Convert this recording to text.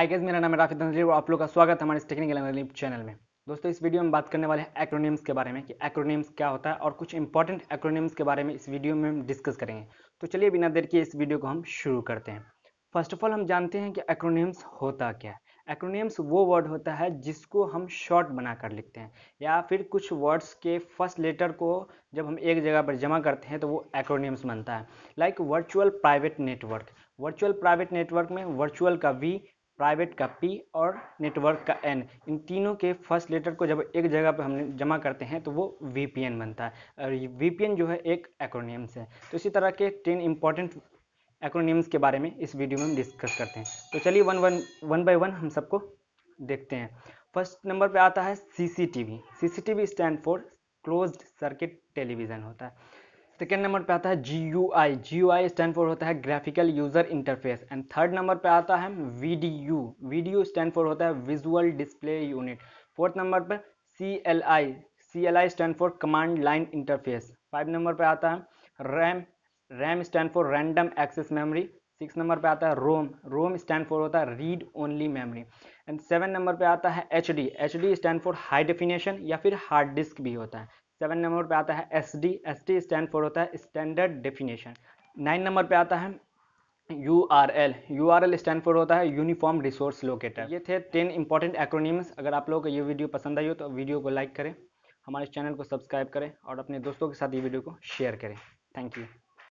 hi guys मेरा नाम है राफिद नजरी और आप लोग का स्वागत है हमारे टेक्निकल एनालिम चैनल में दोस्तों इस वीडियो में बात करने वाले हैं एक्रोनिम्स के बारे में कि एक्रोनिम्स क्या होता है और कुछ इंपॉर्टेंट एक्रोनिम्स के बारे में इस वीडियो में हम डिस्कस करेंगे तो चलिए बिना देर के इस वीडियो को हम शुरू करते हैं फर्स्ट ऑफ ऑल हम जानते हैं कि एक्रोनिम्स होता क्या है एक्रोनिम्स वो वर्ड होता है जिसको हम शॉर्ट बनाकर लिखते हैं या फिर कुछ वर्ड्स के फर्स्ट लेटर को जब हम एक जगह पर जमा करते हैं तो वो एक्रोनिम्स बनता है like virtual private network virtual private network में वर्चुअल का वी प्राइवेट का पी और नेटवर्क का एन इन तीनों के फर्स्ट लेटर को जब एक जगह पर हम जमा करते हैं तो वो वी बनता है और वी जो है एक एक्रोनिम्स है तो इसी तरह के टेन इंपॉर्टेंट एक्रोनियम्स के बारे में इस वीडियो में हम डिस्कस करते हैं तो चलिए one one one by one हम सबको देखते हैं फर्स्ट नंबर पे आता है C C T V C C T V stand for closed circuit television होता है सेकेंड तो नंबर पे आता है G U I G U I stand for होता है graphical user interface and third number पे आता है V D U V D U stand for होता है visual display unit fourth number पर C L I C L I stand for command line interface five number पे आता है RAM RAM stand for random access memory six number पे आता है ROM ROM stand for होता है read only memory and seven number पे आता है H D H D stand for high definition या फिर हार्ड डिस्क भी होता है सेवन नंबर पे आता है S D S T stand for होता है स्टैंडर्ड डेफिनेशन नाइन नंबर पे आता है U R L U R L stand for होता है यूनिफॉर्म रिसोर्स लोकेटर ये थे टेन इंपॉर्टेंट एक्रोनिम्स अगर आप लोगों को ये वीडियो पसंद आई हो तो वीडियो को लाइक करें हमारे चैनल को सब्सक्राइब करें और अपने दोस्तों के साथ ये वीडियो को शेयर करें थैंक यू